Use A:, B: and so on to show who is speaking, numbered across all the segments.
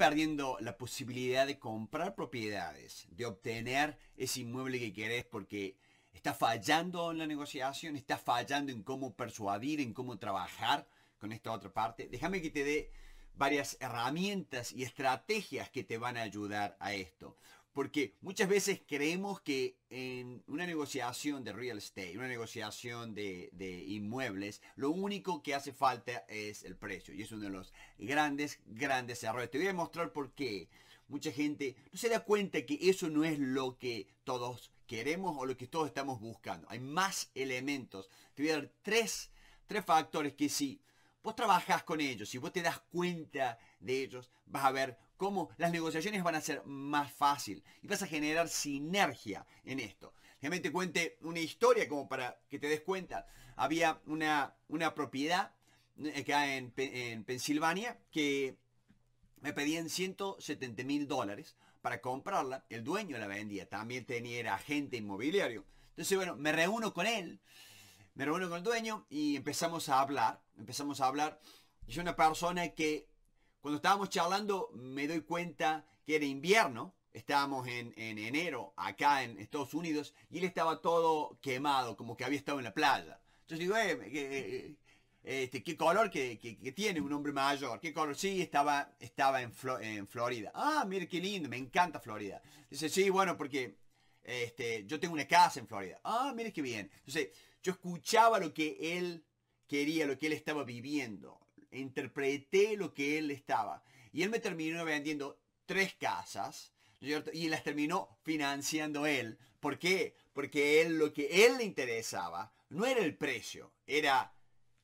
A: perdiendo la posibilidad de comprar propiedades, de obtener ese inmueble que querés porque está fallando en la negociación, está fallando en cómo persuadir, en cómo trabajar con esta otra parte. Déjame que te dé varias herramientas y estrategias que te van a ayudar a esto. Porque muchas veces creemos que en una negociación de real estate, una negociación de, inmuebles, lo único que hace falta es el precio. Y es uno de los grandes, grandes errores. Te voy a mostrar por qué mucha gente no se da cuenta que eso no es lo que todos queremos o lo que todos estamos buscando. Hay más elementos. Te voy a dar tres, tres factores que si vos trabajas con ellos, si vos te das cuenta de ellos, vas a ver cómo las negociaciones van a ser más fácil y vas a generar sinergia en esto. Realmente cuente una historia como para que te des cuenta. Había una, una propiedad eh, acá en, en Pensilvania que me pedían 170 mil dólares para comprarla. El dueño la vendía, también tenía agente inmobiliario. Entonces, bueno, me reúno con él, me reúno con el dueño y empezamos a hablar. Empezamos a hablar. Y es una persona que cuando estábamos charlando me doy cuenta que era invierno, estábamos en, enero acá en Estados Unidos y él estaba todo quemado, como que había estado en la playa. Entonces digo, eh, eh, eh, eh este, ¿qué color que, tiene un hombre mayor? ¿Qué color? Sí, estaba, estaba en, en Florida. Ah, mire qué lindo, me encanta Florida. Dice, sí, bueno, porque este, yo tengo una casa en Florida. Ah, mire qué bien. Entonces, yo escuchaba lo que él quería, lo que él estaba viviendo interpreté lo que él estaba. Y él me terminó vendiendo tres casas, Y las terminó financiando él. ¿Por qué? Porque él, lo que él le interesaba no era el precio, era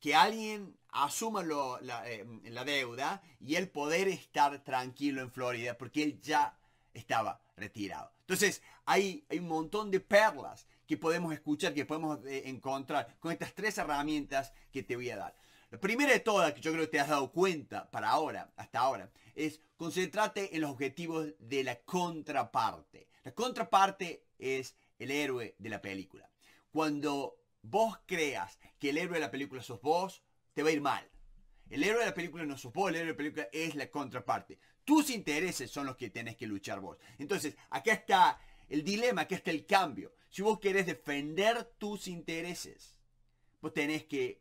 A: que alguien asuma eh, la, deuda y él poder estar tranquilo en Florida, porque él ya estaba retirado. Entonces, hay, un montón de perlas que podemos escuchar, que podemos eh, encontrar con estas tres herramientas que te voy a dar. La primera de todas, que yo creo que te has dado cuenta para ahora, hasta ahora, es concentrarte en los objetivos de la contraparte. La contraparte es el héroe de la película. Cuando vos creas que el héroe de la película sos vos, te va a ir mal. El héroe de la película no sos vos, el héroe de la película es la contraparte. Tus intereses son los que tenés que luchar vos. Entonces, acá está el dilema, acá está el cambio. Si vos querés defender tus intereses, vos tenés que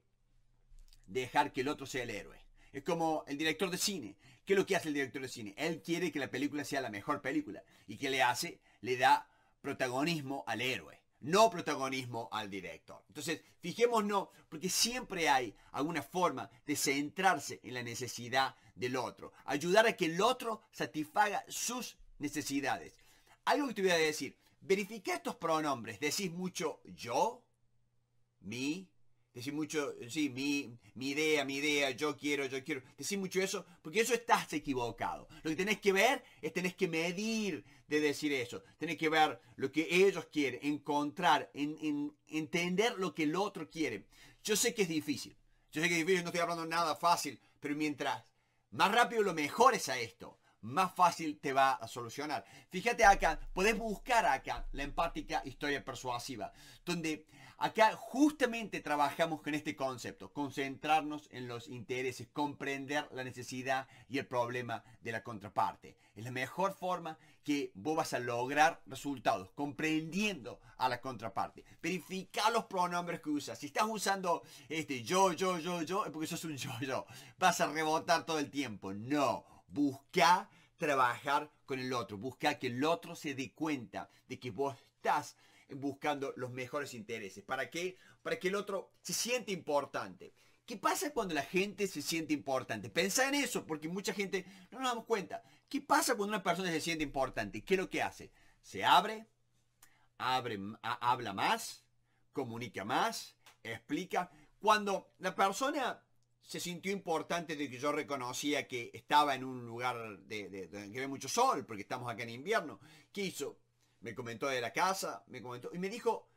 A: dejar que el otro sea el héroe. Es como el director de cine. ¿Qué es lo que hace el director de cine? Él quiere que la película sea la mejor película. ¿Y qué le hace? Le da protagonismo al héroe, no protagonismo al director. Entonces, fijémonos, porque siempre hay alguna forma de centrarse en la necesidad del otro. Ayudar a que el otro satisfaga sus necesidades. Algo que te voy a decir, verifica estos pronombres. Decís mucho yo, mi, Decir mucho, sí, mi, mi idea, mi idea, yo quiero, yo quiero. Decir mucho eso, porque eso estás equivocado. Lo que tenés que ver es tenés que medir de decir eso. Tenés que ver lo que ellos quieren, encontrar, en, entender lo que el otro quiere. Yo sé que es difícil. Yo sé que es difícil, no estoy hablando nada fácil, pero mientras más rápido lo mejores a esto, más fácil te va a solucionar. Fíjate acá, podés buscar acá la empática historia persuasiva, donde Acá justamente trabajamos con este concepto, concentrarnos en los intereses, comprender la necesidad y el problema de la contraparte. Es la mejor forma que vos vas a lograr resultados, comprendiendo a la contraparte. Verifica los pronombres que usas. Si estás usando este yo, yo, yo, yo, es porque sos un yo, yo. Vas a rebotar todo el tiempo. No, busca trabajar con el otro, busca que el otro se dé cuenta de que vos estás buscando los mejores intereses. ¿Para qué? Para que el otro se siente importante. ¿Qué pasa cuando la gente se siente importante? Pensá en eso, porque mucha gente no nos damos cuenta. ¿Qué pasa cuando una persona se siente importante? ¿Qué es lo que hace? Se abre, abre habla más, comunica más, explica. Cuando la persona se sintió importante de que yo reconocía que estaba en un lugar de, de, mucho sol, porque estamos acá en invierno, ¿qué hizo? me comentó de la casa, me comentó y me dijo,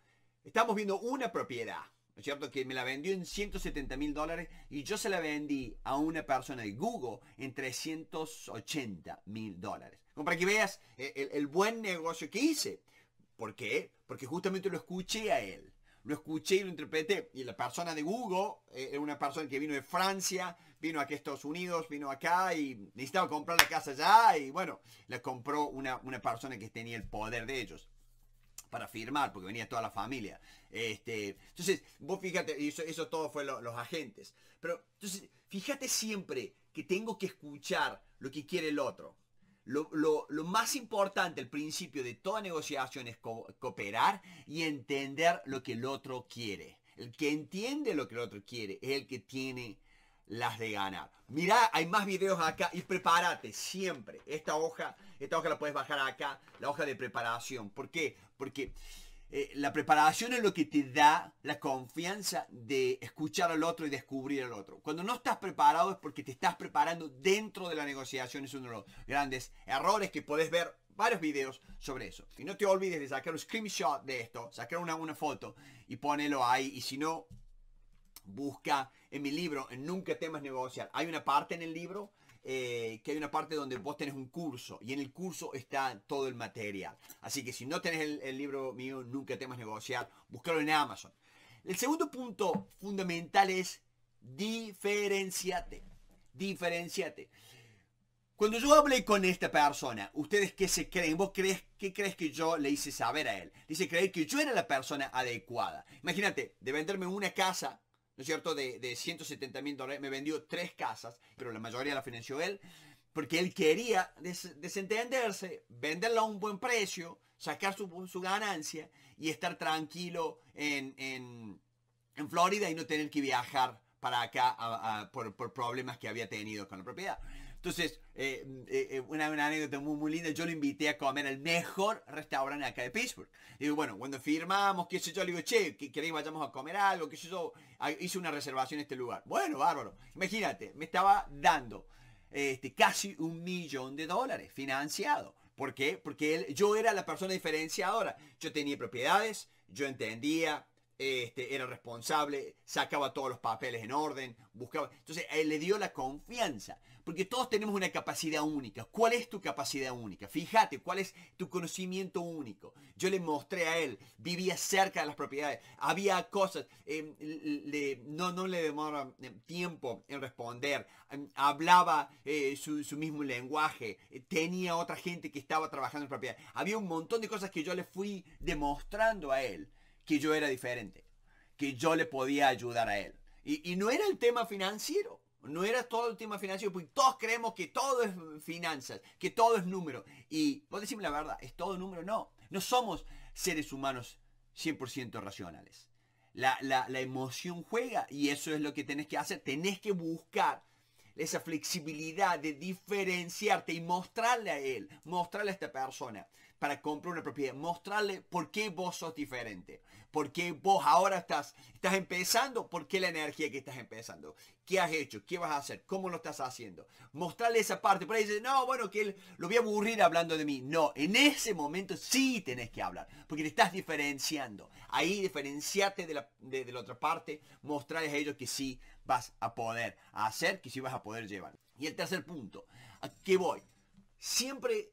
A: estamos viendo una propiedad, ¿no es cierto? Que me la vendió en 170 mil dólares y yo se la vendí a una persona de Google en 380 mil dólares. Como para que veas eh, el, el buen negocio que hice. ¿Por qué? Porque justamente lo escuché a él lo escuché y lo interpreté. Y la persona de Google eh, era una persona que vino de Francia, vino aquí a Estados Unidos, vino acá y necesitaba comprar la casa ya y bueno, la compró una, persona que tenía el poder de ellos para firmar, porque venía toda la familia. Este, entonces, vos fíjate, eso, eso todo fue los agentes. Pero, entonces, fíjate siempre que tengo que escuchar lo que quiere el otro. Lo, más importante, el principio de toda negociación es cooperar y entender lo que el otro quiere. El que entiende lo que el otro quiere es el que tiene las de ganar. Mirá, hay más videos acá y prepárate siempre. Esta hoja, esta hoja la puedes bajar acá, la hoja de preparación. ¿Por qué? Porque eh, la preparación es lo que te da la confianza de escuchar al otro y descubrir al otro. Cuando no estás preparado es porque te estás preparando dentro de la negociación. Es uno de los grandes errores que puedes ver varios videos sobre eso. Y no te olvides de sacar un screenshot de esto, sacar una, una foto y ponelo ahí. Y si no, busca en mi libro, en Nunca temas negociar. Hay una parte en el libro eh, que hay una parte donde vos tenés un curso y en el curso está todo el material. Así que si no tenés el, libro mío, nunca temas negociar, búscalo en Amazon. El segundo punto fundamental es diferenciate. Diferenciate. Cuando yo hablé con esta persona, ¿ustedes qué se creen? ¿Vos crees, qué crees que yo le hice saber a él? Dice creer que yo era la persona adecuada. Imagínate, de venderme una casa ¿no es cierto?, de, 170 mil dólares, me vendió tres casas, pero la mayoría la financió él, porque él quería desentenderse, venderla a un buen precio, sacar su, ganancia y estar tranquilo en, en, Florida y no tener que viajar para acá por, por problemas que había tenido con la propiedad. Entonces, eh, eh, eh, una, anécdota muy, muy linda, yo lo invité a comer al mejor restaurante acá de Pittsburgh. Y digo, bueno, cuando firmamos, qué sé yo, le digo, che, ¿queréis que vayamos a comer algo? ¿Qué sé yo? Ah, hice una reservación en este lugar. Bueno, bárbaro. Imagínate, me estaba dando este, casi un millón de dólares financiado. ¿Por qué? Porque él, yo era la persona diferenciadora. Yo tenía propiedades, yo entendía este, era responsable, sacaba todos los papeles en orden, buscaba. Entonces, él le dio la confianza, porque todos tenemos una capacidad única. ¿Cuál es tu capacidad única? Fíjate, ¿cuál es tu conocimiento único? Yo le mostré a él, vivía cerca de las propiedades, había cosas, em, no, le demoraba eh, tiempo en responder, em, hablaba eh, su, su, mismo lenguaje, eh, tenía otra gente que estaba trabajando en propiedades. Había un montón de cosas que yo le fui demostrando a él que yo era diferente, que yo le podía ayudar a él. Y, no era el tema financiero, no era todo el tema financiero, porque todos creemos que todo es finanzas, que todo es número. Y vos decirme la verdad, ¿es todo número? No, no somos seres humanos 100% racionales. La, la emoción juega y eso es lo que tenés que hacer, tenés que buscar esa flexibilidad de diferenciarte y mostrarle a él, mostrarle a esta persona para comprar una propiedad. Mostrarle por qué vos sos diferente. Por qué vos ahora estás, estás empezando. Por qué la energía que estás empezando. ¿Qué has hecho? ¿Qué vas a hacer? ¿Cómo lo estás haciendo? Mostrarle esa parte. Por ahí dice, no, bueno, que lo voy a aburrir hablando de mí. No, en ese momento sí tenés que hablar. Porque te estás diferenciando. Ahí diferenciate de la, de la otra parte. Mostrarles a ellos que sí vas a poder hacer, que sí vas a poder llevar. Y el tercer punto, ¿a qué voy? Siempre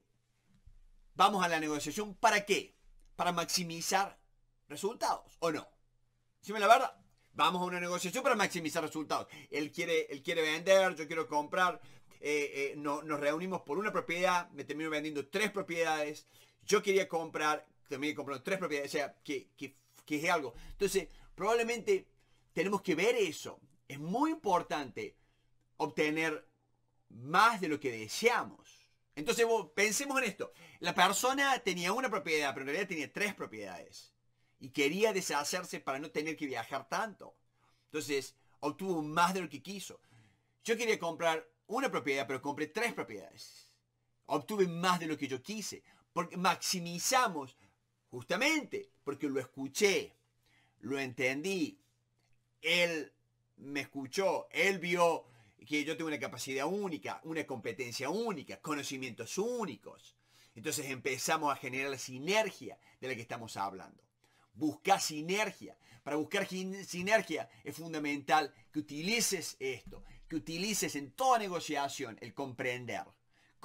A: vamos a la negociación para qué? Para maximizar resultados o no. Dime la verdad. Vamos a una negociación para maximizar resultados. Él quiere, él quiere vender, yo quiero comprar. Eh, eh, nos reunimos por una propiedad, me termino vendiendo tres propiedades. Yo quería comprar, también comprando tres propiedades, o sea, que, que, que es algo. Entonces, probablemente tenemos que ver eso. Es muy importante obtener más de lo que deseamos. Entonces pensemos en esto. La persona tenía una propiedad, pero en realidad tenía tres propiedades. Y quería deshacerse para no tener que viajar tanto. Entonces obtuvo más de lo que quiso. Yo quería comprar una propiedad, pero compré tres propiedades. Obtuve más de lo que yo quise. Porque maximizamos, justamente, porque lo escuché, lo entendí. Él me escuchó, él vio que yo tengo una capacidad única, una competencia única, conocimientos únicos. Entonces empezamos a generar la sinergia de la que estamos hablando. Buscar sinergia. Para buscar sinergia es fundamental que utilices esto, que utilices en toda negociación el comprender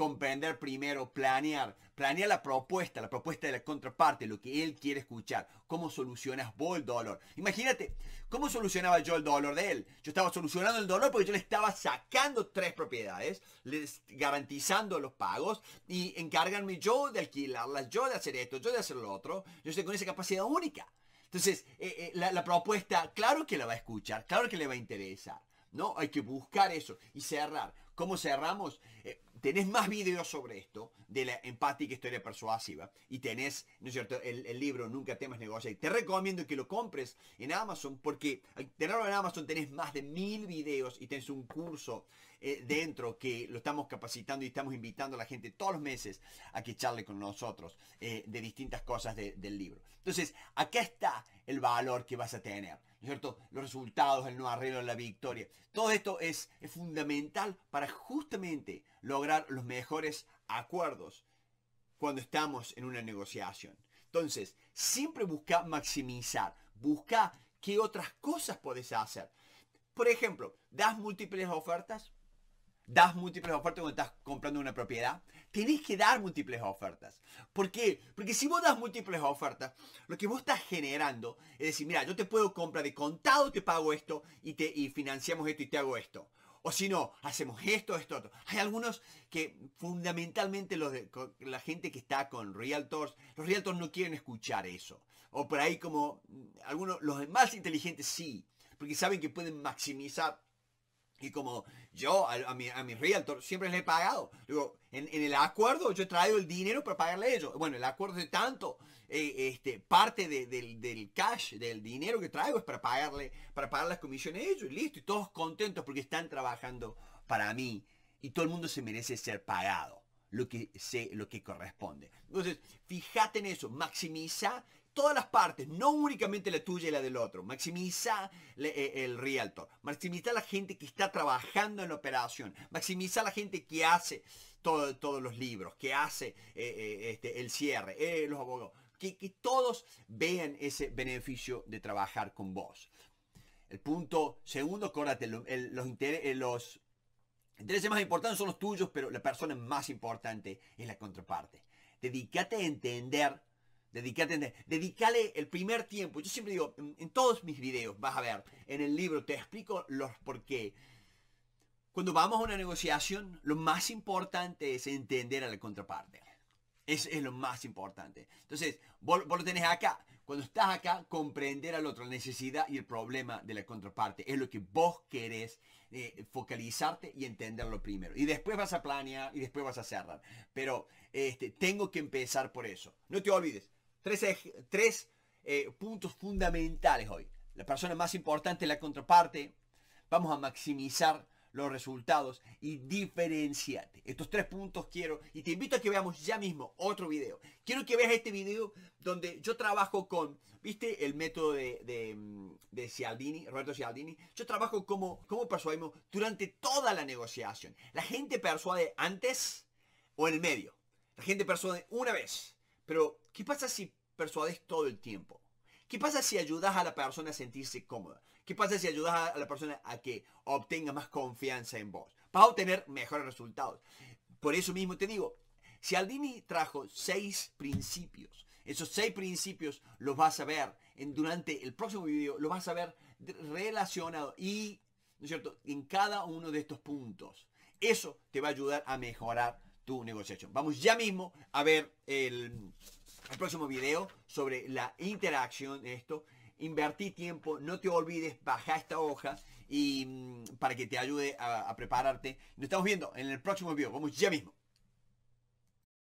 A: comprender primero, planear, planear la propuesta, la propuesta de la contraparte, lo que él quiere escuchar, cómo solucionas vos el dolor. Imagínate, ¿cómo solucionaba yo el dolor de él? Yo estaba solucionando el dolor porque yo le estaba sacando tres propiedades, les garantizando los pagos y encárganme yo de alquilarlas, yo de hacer esto, yo de hacer lo otro. Yo estoy con esa capacidad única. Entonces, eh, eh, la, propuesta, claro que la va a escuchar, claro que le va a interesar. ¿no? Hay que buscar eso y cerrar. ¿Cómo cerramos? Eh, tenés más videos sobre esto, de la empática historia persuasiva, y tenés, ¿no es cierto?, el, libro Nunca temas negocios. Te recomiendo que lo compres en Amazon, porque al tenerlo en Amazon tenés más de mil videos y tenés un curso eh, dentro que lo estamos capacitando y estamos invitando a la gente todos los meses a que charle con nosotros eh, de distintas cosas del libro. Entonces, acá está el valor que vas a tener. cierto? Los resultados, el no arreglo, la victoria. Todo esto es, fundamental para justamente lograr los mejores acuerdos cuando estamos en una negociación. Entonces, siempre busca maximizar, busca qué otras cosas puedes hacer. Por ejemplo, das múltiples ofertas, das múltiples ofertas cuando estás comprando una propiedad? Tenés que dar múltiples ofertas. ¿Por Porque si vos das múltiples ofertas, lo que vos estás generando es decir, mira, yo te puedo comprar de contado, te pago esto y, te, y financiamos esto y te hago esto. O si no, hacemos esto, esto, otro. Hay algunos que fundamentalmente los de, la gente que está con realtors, los realtors no quieren escuchar eso. O por ahí como mm, algunos, los más inteligentes sí, porque saben que pueden maximizar y como yo a, mi, realtor siempre les he pagado. Digo, en, el acuerdo yo he traído el dinero para pagarle a ellos. Bueno, el acuerdo es tanto. Eh, este, parte del, cash, del dinero que traigo es para pagarle, para pagar las comisiones a ellos. Y listo, y todos contentos porque están trabajando para mí. Y todo el mundo se merece ser pagado lo que, se, lo que corresponde. Entonces, fíjate en eso, maximiza todas las partes, no únicamente la tuya y la del otro. Maximiza eh, el realtor, maximiza la gente que está trabajando en la operación, maximiza la gente que hace todos los libros, que hace eh, eh, este, el cierre, los abogados, que, que todos vean ese beneficio de trabajar con vos. El punto segundo, acuérdate, los, los intereses más importantes son los tuyos, pero la persona más importante es la contraparte. Dedícate a entender Dediqué a el primer tiempo. Yo siempre digo, en, todos mis videos, vas a ver, en el libro te explico los por qué. Cuando vamos a una negociación, lo más importante es entender a la contraparte. Es, es lo más importante. Entonces, vos, lo tenés acá. Cuando estás acá, comprender al otro, la necesidad y el problema de la contraparte. Es lo que vos querés eh, focalizarte y entenderlo primero. Y después vas a planear y después vas a cerrar. Pero este, tengo que empezar por eso. No te olvides, Tres, eh, puntos fundamentales hoy. La persona más importante es la contraparte. Vamos a maximizar los resultados y diferenciarte. Estos tres puntos quiero y te invito a que veamos ya mismo otro video. Quiero que veas este video donde yo trabajo con, viste el método de, Cialdini, Roberto Cialdini. Yo trabajo como, como persuadimos durante toda la negociación. La gente persuade antes o en el medio. La gente persuade una vez pero, ¿qué pasa si persuades todo el tiempo? ¿Qué pasa si ayudas a la persona a sentirse cómoda? ¿Qué pasa si ayudas a la persona a que obtenga más confianza en vos? Para a obtener mejores resultados. Por eso mismo te digo, si Aldini trajo seis principios, esos seis principios los vas a ver en, durante el próximo video, los vas a ver relacionados y, ¿no es cierto?, en cada uno de estos puntos. Eso te va a ayudar a mejorar negociación. Vamos ya mismo a ver el, próximo video sobre la interacción de esto. Invertí tiempo, no te olvides, bajar esta hoja y mm, para que te ayude a, prepararte. Nos estamos viendo en el próximo video. Vamos ya mismo.